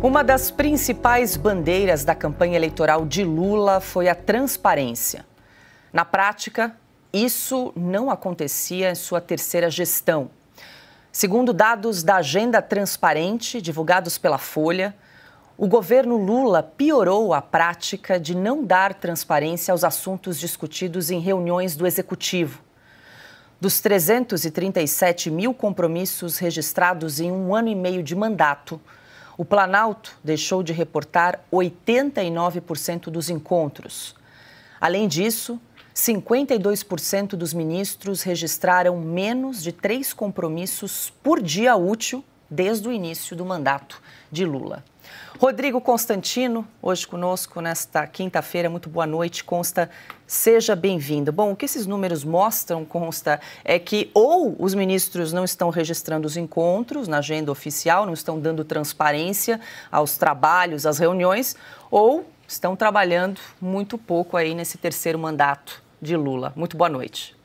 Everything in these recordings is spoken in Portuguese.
Uma das principais bandeiras da campanha eleitoral de Lula foi a transparência. Na prática, isso não acontecia em sua terceira gestão. Segundo dados da Agenda Transparente, divulgados pela Folha, o governo Lula piorou a prática de não dar transparência aos assuntos discutidos em reuniões do executivo. Dos 337 mil compromissos registrados em um ano e meio de mandato, o Planalto deixou de reportar 89% dos encontros. Além disso, 52% dos ministros registraram menos de três compromissos por dia útil desde o início do mandato de Lula. Rodrigo Constantino, hoje conosco nesta quinta-feira. Muito boa noite, Consta. Seja bem-vindo. Bom, o que esses números mostram, Consta, é que ou os ministros não estão registrando os encontros na agenda oficial, não estão dando transparência aos trabalhos, às reuniões, ou estão trabalhando muito pouco aí nesse terceiro mandato de Lula. Muito boa noite.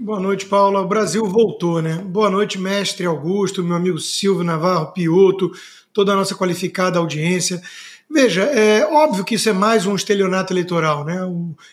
Boa noite, Paula. O Brasil voltou, né? Boa noite, mestre Augusto, meu amigo Silvio Navarro Pioto, toda a nossa qualificada audiência. Veja, é óbvio que isso é mais um estelionato eleitoral, né?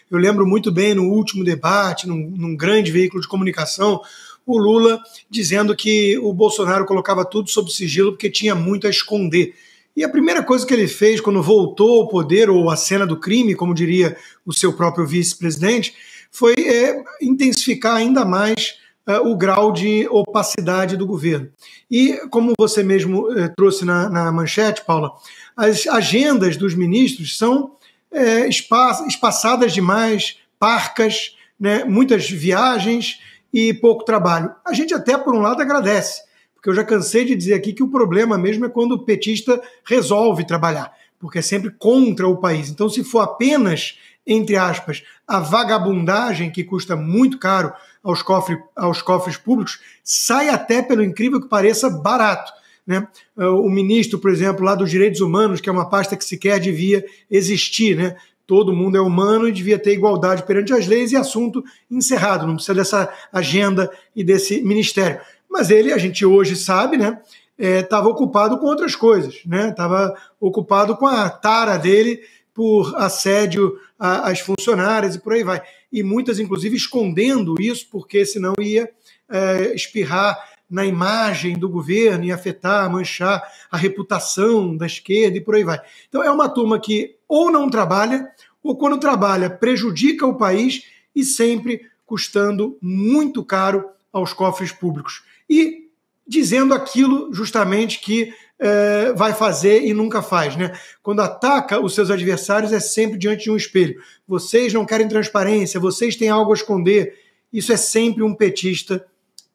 Eu lembro muito bem no último debate, num, num grande veículo de comunicação, o Lula dizendo que o Bolsonaro colocava tudo sob sigilo porque tinha muito a esconder. E a primeira coisa que ele fez quando voltou ao poder, ou à cena do crime, como diria o seu próprio vice-presidente, foi é, intensificar ainda mais é, o grau de opacidade do governo. E, como você mesmo é, trouxe na, na, manchete, Paula, as agendas dos ministros são é, espa espaçadas demais, parcas, né, muitas viagens e pouco trabalho. A gente até, por um lado, agradece, porque eu já cansei de dizer aqui que o problema mesmo é quando o petista resolve trabalhar, porque é sempre contra o país. Então, se for apenas entre aspas, a vagabundagem que custa muito caro aos, cofre, aos cofres públicos, sai até, pelo incrível que pareça, barato. Né? Ah, o ministro, por exemplo, lá dos direitos humanos, que é uma pasta que sequer devia existir, né? todo mundo é humano e devia ter igualdade perante as leis e assunto encerrado, não precisa dessa agenda e desse ministério. Mas ele, a gente hoje sabe, né? Estava é, ocupado com outras coisas, né? Estava ocupado com a tara dele por assédio às funcionárias e por aí vai. E muitas, inclusive, escondendo isso, porque senão ia é, espirrar na imagem do governo e afetar, manchar a reputação da esquerda e por aí vai. Então é uma turma que ou não trabalha, ou quando trabalha, prejudica o país e sempre custando muito caro aos cofres públicos. E dizendo aquilo justamente que é, vai fazer e nunca faz. Né? Quando ataca os seus adversários, é sempre diante de um espelho. Vocês não querem transparência, vocês têm algo a esconder. Isso é sempre um petista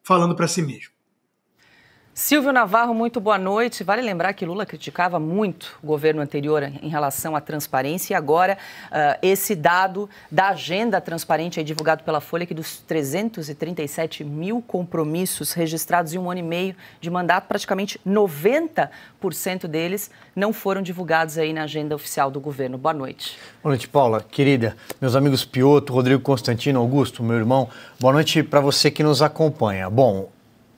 falando para si mesmo. Silvio Navarro, muito boa noite. Vale lembrar que Lula criticava muito o governo anterior em relação à transparência e agora uh, esse dado da agenda transparente é divulgado pela Folha que dos 337 mil compromissos registrados em um ano e meio de mandato, praticamente 90% deles não foram divulgados aí na agenda oficial do governo. Boa noite. Boa noite, Paula, querida. Meus amigos Piotr, Rodrigo Constantino, Augusto, meu irmão. Boa noite para você que nos acompanha. Bom,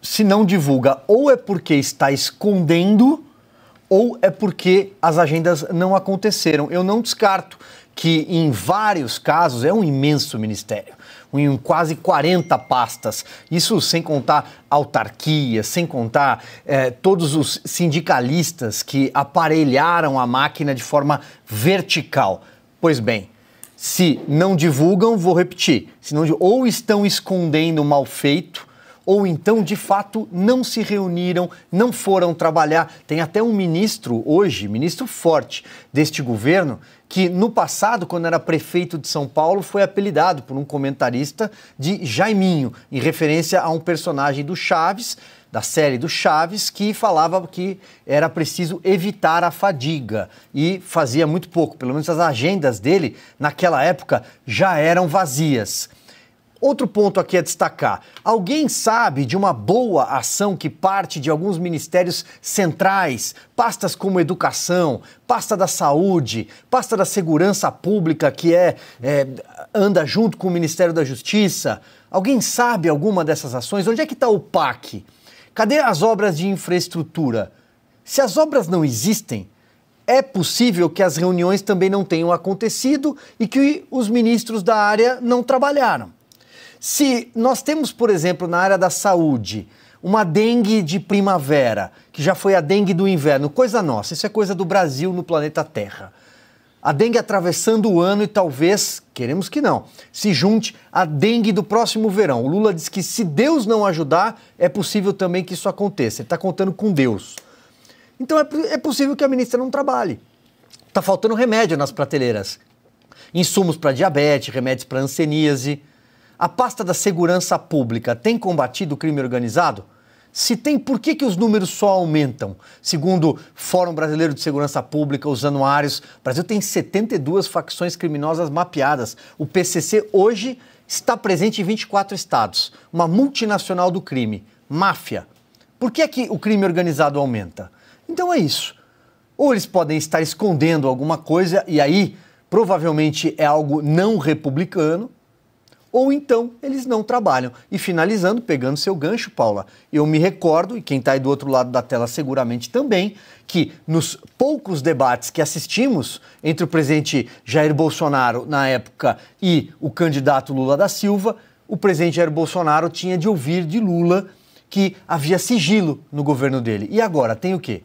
se não divulga ou é porque está escondendo ou é porque as agendas não aconteceram. Eu não descarto que em vários casos é um imenso ministério em quase 40 pastas. Isso sem contar autarquia, sem contar eh, todos os sindicalistas que aparelharam a máquina de forma vertical. Pois bem, se não divulgam, vou repetir, se não, ou estão escondendo o mal feito ou então, de fato, não se reuniram, não foram trabalhar. Tem até um ministro hoje, ministro forte deste governo, que no passado, quando era prefeito de São Paulo, foi apelidado por um comentarista de Jaiminho, em referência a um personagem do Chaves, da série do Chaves, que falava que era preciso evitar a fadiga e fazia muito pouco, pelo menos as agendas dele naquela época já eram vazias. Outro ponto aqui a destacar: alguém sabe de uma boa ação que parte de alguns ministérios centrais, pastas como educação, pasta da saúde, pasta da segurança pública, que é, é anda junto com o Ministério da Justiça? Alguém sabe alguma dessas ações? Onde é que está o PAC? Cadê as obras de infraestrutura? Se as obras não existem, é possível que as reuniões também não tenham acontecido e que os ministros da área não trabalharam. Se nós temos, por exemplo, na área da saúde, uma dengue de primavera, que já foi a dengue do inverno, coisa nossa, isso é coisa do Brasil no planeta Terra. A dengue atravessando o ano e talvez, queremos que não, se junte à dengue do próximo verão. O Lula diz que se Deus não ajudar, é possível também que isso aconteça. Ele está contando com Deus. Então é, é possível que a ministra não trabalhe. Está faltando remédio nas prateleiras. Insumos para diabetes, remédios para anseníase. A pasta da segurança pública tem combatido o crime organizado? Se tem, por que, que os números só aumentam? Segundo o Fórum Brasileiro de Segurança Pública, os anuários, o Brasil tem 72 facções criminosas mapeadas. O PCC hoje está presente em 24 estados. Uma multinacional do crime, máfia. Por que é que o crime organizado aumenta? Então é isso. Ou eles podem estar escondendo alguma coisa e aí provavelmente é algo não republicano, ou então eles não trabalham. E finalizando, pegando seu gancho, Paula, eu me recordo, e quem está aí do outro lado da tela seguramente também, que nos poucos debates que assistimos entre o presidente Jair Bolsonaro na época e o candidato Lula da Silva, o presidente Jair Bolsonaro tinha de ouvir de Lula que havia sigilo no governo dele. E agora tem o quê?